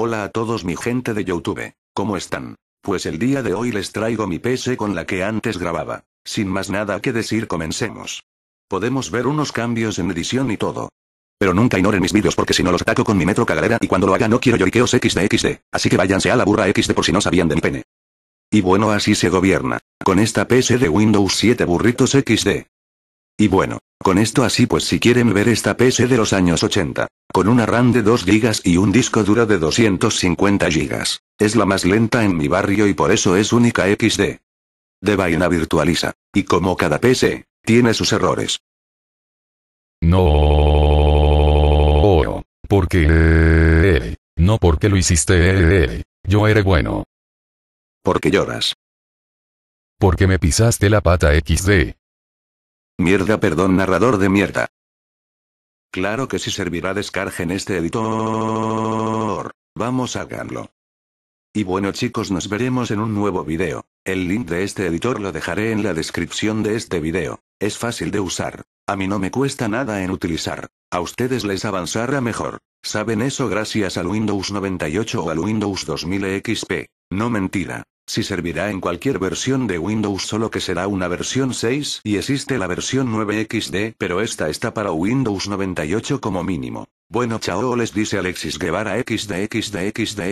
Hola a todos mi gente de Youtube. ¿Cómo están? Pues el día de hoy les traigo mi PC con la que antes grababa. Sin más nada que decir comencemos. Podemos ver unos cambios en edición y todo. Pero nunca ignoren mis vídeos porque si no los ataco con mi metro cagadera y cuando lo haga no quiero lloriqueos xd xd, así que váyanse a la burra xd por si no sabían de mi pene. Y bueno así se gobierna, con esta PC de Windows 7 burritos xd. Y bueno, con esto así pues si quieren ver esta PC de los años 80, con una RAM de 2 GB y un disco duro de 250 GB. Es la más lenta en mi barrio y por eso es única XD. De vaina virtualiza. Y como cada PC, tiene sus errores. No. Porque... No porque lo hiciste. Yo era bueno. ¿Por qué lloras. Porque me pisaste la pata XD. Mierda, perdón, narrador de mierda. Claro que si servirá descargen en este editor. Vamos a ganarlo. Y bueno chicos nos veremos en un nuevo video. El link de este editor lo dejaré en la descripción de este video. Es fácil de usar. A mí no me cuesta nada en utilizar. A ustedes les avanzará mejor. Saben eso gracias al Windows 98 o al Windows 2000 XP. No mentira. Si servirá en cualquier versión de Windows solo que será una versión 6 y existe la versión 9XD pero esta está para Windows 98 como mínimo. Bueno chao les dice Alexis Guevara XD